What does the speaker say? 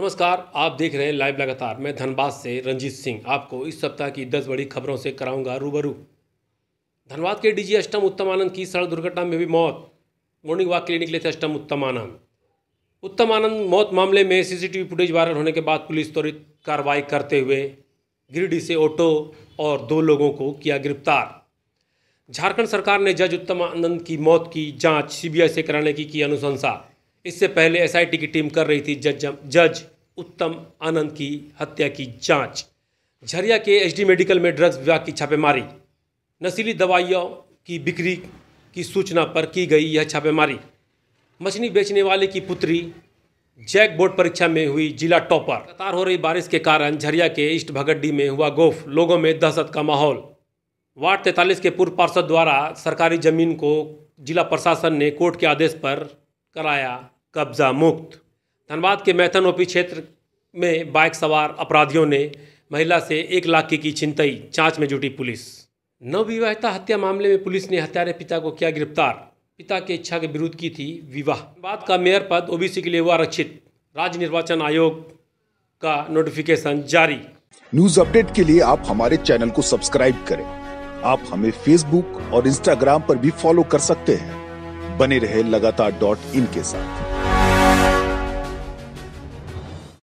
नमस्कार आप देख रहे हैं लाइव लगातार मैं धनबाद से रंजीत सिंह आपको इस सप्ताह की दस बड़ी खबरों से कराऊंगा रूबरू धनबाद के डीजी अष्टम उत्तम आनंद की सड़क दुर्घटना में भी मौत मॉर्निंग वॉक क्लिनिक लेते अष्टम उत्तम आनंद उत्तम आनंद मौत मामले में सीसीटीवी फुटेज वायरल होने के बाद पुलिस त्वरित कार्रवाई करते हुए गिरिडीह से ऑटो और दो लोगों को किया गिरफ्तार झारखंड सरकार ने जज उत्तम आनंद की मौत की जाँच सीबीआई से कराने की अनुशंसा इससे पहले एसआईटी की टीम कर रही थी जज जज उत्तम आनंद की हत्या की जांच झरिया के एचडी मेडिकल में ड्रग्स विभाग की छापेमारी नशीली दवाइयों की बिक्री की सूचना पर की गई यह छापेमारी मछली बेचने वाले की पुत्री जैक बोर्ड परीक्षा में हुई जिला टॉपर लगातार हो रही बारिश के कारण झरिया के ईस्ट भगड्डी में हुआ गोफ लोगों में दहशत का माहौल वार्ड तैंतालीस के पूर्व पार्षद द्वारा सरकारी जमीन को जिला प्रशासन ने कोर्ट के आदेश पर कराया कब्जा मुक्त धनबाद के मैथन ओपी क्षेत्र में बाइक सवार अपराधियों ने महिला से एक लाख की की चिंताई जांच में जुटी पुलिस नवविवाहिता हत्या मामले में पुलिस ने हत्यारे पिता को किया गिरफ्तार पिता के इच्छा के विरुद्ध की थी विवाह धनबाद का मेयर पद ओबीसी के लिए हुआ आरक्षित राज्य निर्वाचन आयोग का नोटिफिकेशन जारी न्यूज अपडेट के लिए आप हमारे चैनल को सब्सक्राइब करें आप हमें फेसबुक और इंस्टाग्राम पर भी फॉलो कर सकते हैं बने रहे लगातार डॉट इन के साथ